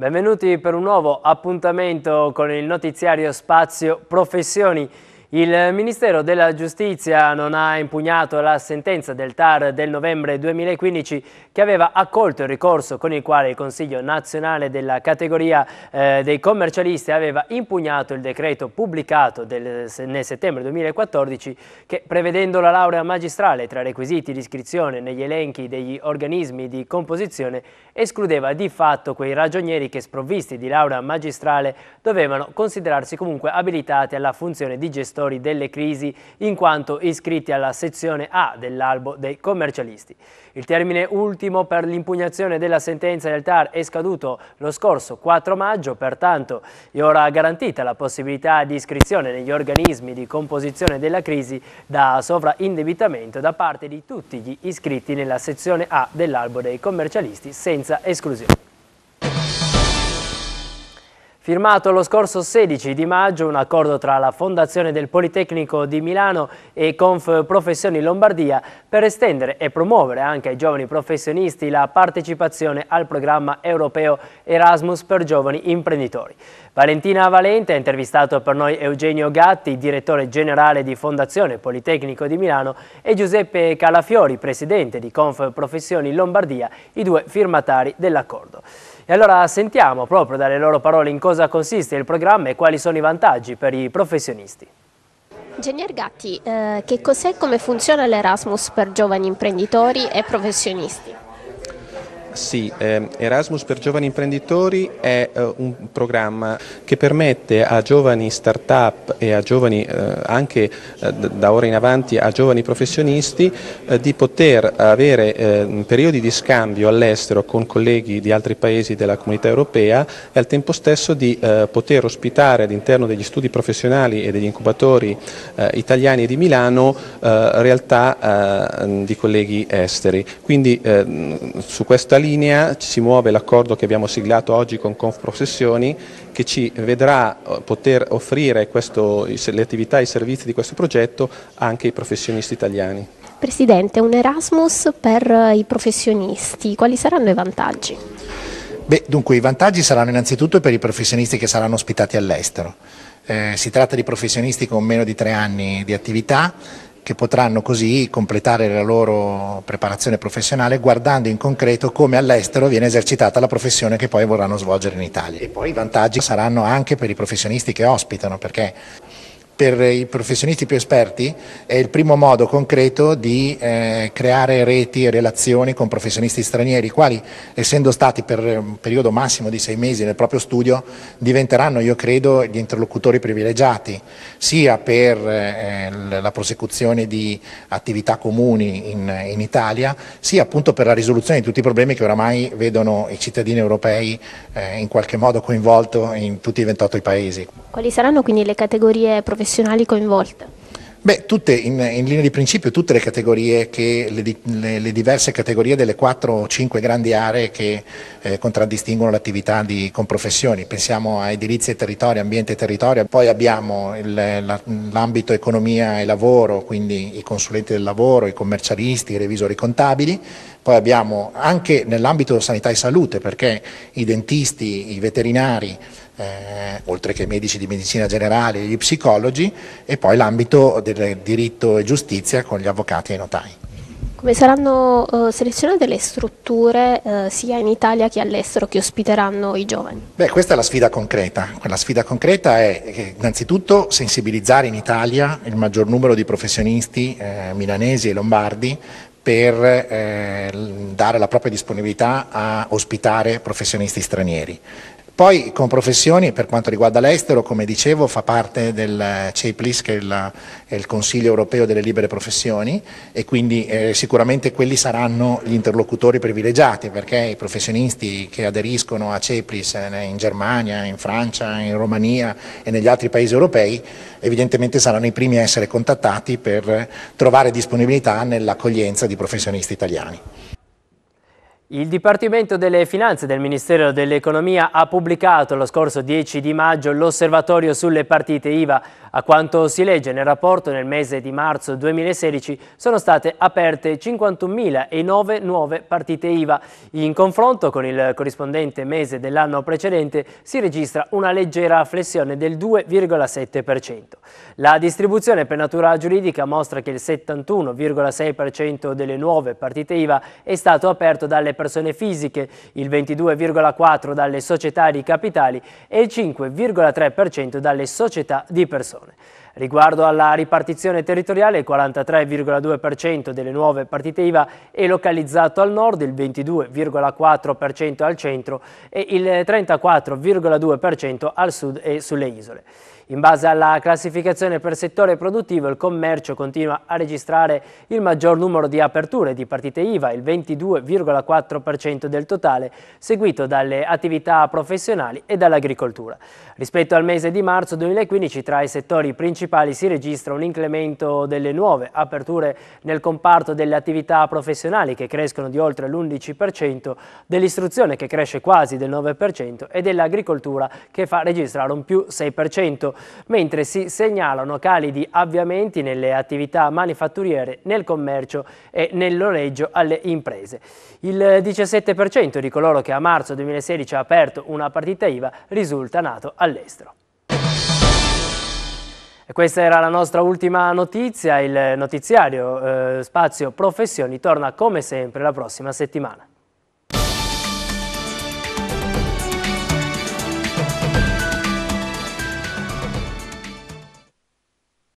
Benvenuti per un nuovo appuntamento con il notiziario Spazio Professioni. Il Ministero della Giustizia non ha impugnato la sentenza del TAR del novembre 2015 che aveva accolto il ricorso con il quale il Consiglio nazionale della categoria eh, dei commercialisti aveva impugnato il decreto pubblicato del, nel settembre 2014 che prevedendo la laurea magistrale tra requisiti di iscrizione negli elenchi degli organismi di composizione escludeva di fatto quei ragionieri che sprovvisti di laurea magistrale dovevano considerarsi comunque abilitati alla funzione di gestione gestori delle crisi in quanto iscritti alla sezione A dell'albo dei commercialisti. Il termine ultimo per l'impugnazione della sentenza del TAR è scaduto lo scorso 4 maggio, pertanto è ora garantita la possibilità di iscrizione negli organismi di composizione della crisi da sovraindebitamento da parte di tutti gli iscritti nella sezione A dell'albo dei commercialisti senza esclusione. Firmato lo scorso 16 di maggio un accordo tra la Fondazione del Politecnico di Milano e Conf Professioni Lombardia per estendere e promuovere anche ai giovani professionisti la partecipazione al programma europeo Erasmus per giovani imprenditori. Valentina Valente ha intervistato per noi Eugenio Gatti, direttore generale di Fondazione Politecnico di Milano e Giuseppe Calafiori, presidente di Conf Professioni Lombardia, i due firmatari dell'accordo. E allora sentiamo proprio dalle loro parole in cosa consiste il programma e quali sono i vantaggi per i professionisti. Ingegner Gatti, eh, che cos'è e come funziona l'Erasmus per giovani imprenditori e professionisti? Sì, eh, Erasmus per giovani imprenditori è eh, un programma che permette a giovani start-up e a giovani, eh, anche eh, da ora in avanti a giovani professionisti eh, di poter avere ehm, periodi di scambio all'estero con colleghi di altri paesi della comunità europea e al tempo stesso di eh, poter ospitare all'interno degli studi professionali e degli incubatori italiani e di Milano realtà di colleghi esteri. Quindi ehm, su questa linea si muove l'accordo che abbiamo siglato oggi con Confprofessioni che ci vedrà eh, poter offrire questo, le attività e i servizi di questo progetto anche ai professionisti italiani. Presidente, un Erasmus per eh, i professionisti, quali saranno i vantaggi? Beh, dunque i vantaggi saranno innanzitutto per i professionisti che saranno ospitati all'estero. Eh, si tratta di professionisti con meno di tre anni di attività che potranno così completare la loro preparazione professionale guardando in concreto come all'estero viene esercitata la professione che poi vorranno svolgere in Italia. E poi i vantaggi saranno anche per i professionisti che ospitano, perché per i professionisti più esperti è il primo modo concreto di eh, creare reti e relazioni con professionisti stranieri, i quali essendo stati per un periodo massimo di sei mesi nel proprio studio diventeranno, io credo, gli interlocutori privilegiati, sia per eh, la prosecuzione di attività comuni in, in Italia, sia appunto per la risoluzione di tutti i problemi che oramai vedono i cittadini europei eh, in qualche modo coinvolti in tutti i 28 paesi. Quali saranno quindi le categorie professionali coinvolte? Beh, tutte, in, in, linea di principio tutte le categorie, che, le, le, le diverse categorie delle 4 o 5 grandi aree che eh, contraddistinguono l'attività di comprofessioni. Pensiamo a edilizia e territorio, ambiente e territorio, poi abbiamo l'ambito la, economia e lavoro, quindi i consulenti del lavoro, i commercialisti, i revisori contabili, poi abbiamo anche nell'ambito sanità e salute, perché i dentisti, i veterinari, eh, oltre che i medici di medicina generale, gli psicologi, e poi l'ambito del diritto e giustizia con gli avvocati e i notai. Come saranno eh, selezionate le strutture eh, sia in Italia che all'estero che ospiteranno i giovani? Beh, questa è la sfida concreta. La sfida concreta è eh, innanzitutto sensibilizzare in Italia il maggior numero di professionisti eh, milanesi e lombardi per eh, dare la propria disponibilità a ospitare professionisti stranieri. Poi con professioni, per quanto riguarda l'estero, come dicevo, fa parte del eh, CEPLIS, che è il, è il Consiglio europeo delle libere professioni, e quindi eh, sicuramente quelli saranno gli interlocutori privilegiati, perché i professionisti che aderiscono a CEPLIS eh, in Germania, in Francia, in Romania e negli altri paesi europei, evidentemente saranno i primi a essere contattati per trovare disponibilità nell'accoglienza di professionisti italiani. Il Dipartimento delle Finanze del Ministero dell'Economia ha pubblicato lo scorso 10 di maggio l'osservatorio sulle partite IVA. A quanto si legge nel rapporto, nel mese di marzo 2016 sono state aperte 51.009 nuove partite IVA. In confronto con il corrispondente mese dell'anno precedente si registra una leggera flessione del 2,7%. La distribuzione per natura giuridica mostra che il 71,6% delle nuove partite IVA è stato aperto dalle partite persone fisiche, il 22,4% dalle società di capitali e il 5,3% dalle società di persone. Riguardo alla ripartizione territoriale, il 43,2% delle nuove partite IVA è localizzato al nord, il 22,4% al centro e il 34,2% al sud e sulle isole. In base alla classificazione per settore produttivo, il commercio continua a registrare il maggior numero di aperture di partite IVA, il 22,4% del totale, seguito dalle attività professionali e dall'agricoltura. Rispetto al mese di marzo 2015, tra i settori principali principali si registra un incremento delle nuove aperture nel comparto delle attività professionali che crescono di oltre l'11%, dell'istruzione che cresce quasi del 9% e dell'agricoltura che fa registrare un più 6%, mentre si segnalano cali di avviamenti nelle attività manifatturiere, nel commercio e nel noleggio alle imprese. Il 17% di coloro che a marzo 2016 ha aperto una partita IVA risulta nato all'estero. E questa era la nostra ultima notizia, il notiziario eh, Spazio Professioni torna come sempre la prossima settimana.